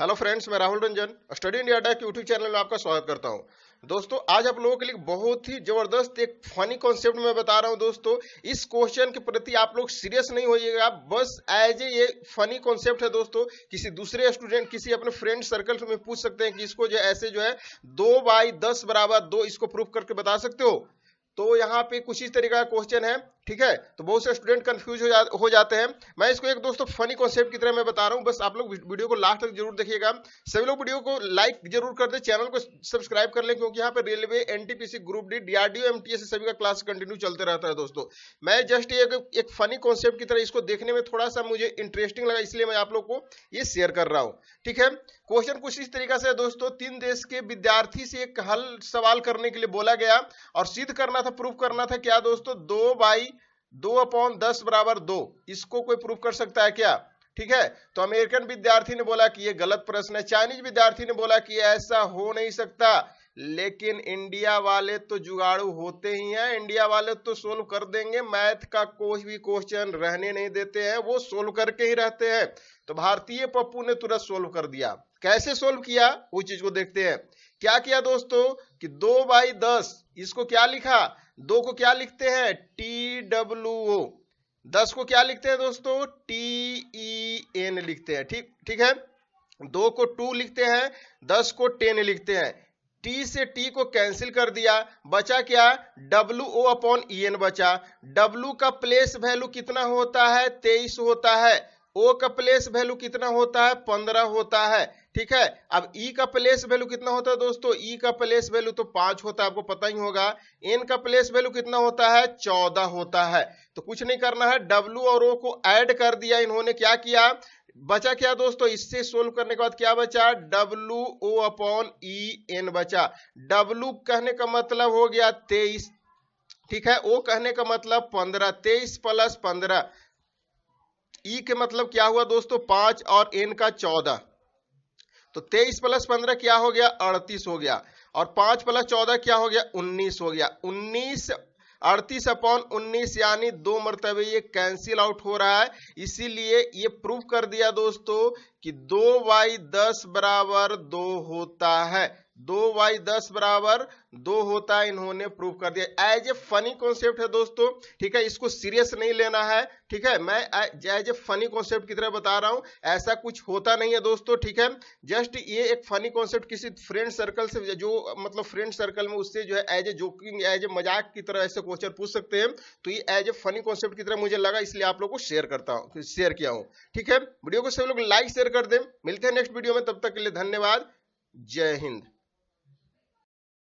hello friends मैं Rahul Ranjan study India attack YouTube channel में आपका स्वागत करता हूं दोस्तों आज आप लोगों के लिए बहुत ही जबरदस्त एक फनी कॉन्सेप्ट में बता रहा हूं दोस्तों इस क्वेश्चन के प्रति आप लोग सीरियस नहीं होइएगा बस एज ए ये फनी कॉन्सेप्ट है दोस्तों किसी दूसरे स्टूडेंट किसी अपने फ्रेंड सर्कल में पूछ सकते हैं कि इसको जो ऐसे जो है दो बाई दस बराबर दो इसको प्रूफ करके बता सकते हो तो यहाँ पे कुछ इस तरीके का क्वेश्चन है ठीक है तो बहुत से स्टूडेंट कंफ्यूज हो, जा, हो जाते हैं मैं इसको एक दोस्तों फनी कॉन्सेप्ट की तरह मैं बता रहा हूँ बस आप लोग वीडियो को लास्ट तक जरूर देखिएगा सभी लोग वीडियो को लाइक जरूर कर दे चैनल को सब्सक्राइब कर लें क्योंकि यहाँ पे railway NTPC group D DRDO MTS सभी का क्लास कंटिन्यू चलते रहता है दोस्तों मैं जस्ट एक एक फनी कॉन्सेप्ट की तरह इसको देखने में थोड़ा सा मुझे इंटरेस्टिंग लगा इसलिए मैं आप लोग को ये शेयर कर रहा हूँ ठीक है क्वेश्चन कुछ इस तरीके से दोस्तों तीन देश के विद्यार्थी से एक हल सवाल करने के लिए बोला गया और सिद्ध करना था प्रूफ करना था क्या दोस्तों दो बाई दो अपॉन दस बराबर दो इसको कोई प्रूफ कर सकता है क्या ठीक है तो अमेरिकन विद्यार्थी ने बोला कि ये गलत प्रश्न है चाइनीज विद्यार्थी ने बोला कि ऐसा हो नहीं सकता लेकिन इंडिया वाले तो जुगाड़ू होते ही हैं इंडिया वाले तो सोल्व कर देंगे मैथ का कोई भी क्वेश्चन रहने नहीं देते हैं वो सोल्व करके ही रहते हैं तो भारतीय पप्पू ने तुरंत सोल्व कर दिया कैसे सोल्व किया उस चीज को देखते हैं क्या किया दोस्तों कि दो बाई दस इसको क्या लिखा दो को क्या लिखते हैं टी डब्ल्यू ओ दस को क्या लिखते हैं दोस्तों टी ई एन लिखते हैं ठीक ठीक है दो को टू लिखते हैं दस को टेन लिखते हैं टी से टी को कैंसिल कर दिया बचा क्या W O upon E N बचा डब्ल्यू का प्लेस वैल्यू कितना होता है तेईस होता है ओ का प्लेस वैल्यू कितना होता है पंद्रह होता है ठीक है अब ई e का प्लेस वैल्यू कितना होता है दोस्तों ई e का प्लेस वैल्यू तो पांच होता है आपको पता ही होगा एन का प्लेस वैल्यू कितना होता है चौदह होता है तो कुछ नहीं करना है डब्ल्यू और ओ को ऐड कर दिया इन्होंने क्या किया बचा क्या दोस्तों इससे सोल्व करने के बाद क्या बचा W O upon E N बचा W कहने का मतलब हो गया तेईस ठीक है ओ कहने का मतलब पंद्रह तेईस प्लस पंद्रह ई e के मतलब क्या हुआ दोस्तों पांच और एन का चौदह तो तेईस प्लस पंद्रह क्या हो गया अड़तीस हो गया और पांच प्लस चौदह क्या हो गया उन्नीस हो गया उन्नीस अड़तीस अपॉन उन्नीस यानी दो मरतबे ये कैंसिल आउट हो रहा है इसीलिए ये प्रूव कर दिया दोस्तों कि दो बाई दस बराबर दो होता है दो बाई दस बराबर दो होता है इन्होंने प्रूव कर दिया एज ए फनी कॉन्सेप्ट है दोस्तों ठीक है इसको सीरियस नहीं लेना है ठीक है मैं एज ए फनी कॉन्सेप्ट की तरह बता रहा हूं ऐसा कुछ होता नहीं है दोस्तों ठीक है जस्ट ये एक फनी कॉन्सेप्ट किसी फ्रेंड सर्कल से जो मतलब फ्रेंड सर्कल में उससे जो है as a joking as a मजाक की तरह ऐसे क्वेश्चन पूछ सकते हैं तो ये एज ए फनी कॉन्सेप्ट की तरह मुझे लगा इसलिए आप लोग को शेयर करता हूँ शेयर किया हूँ ठीक है वीडियो को सब लोग लाइक शेयर कर दे मिलते हैं नेक्स्ट वीडियो में तब तक के लिए धन्यवाद जय हिंद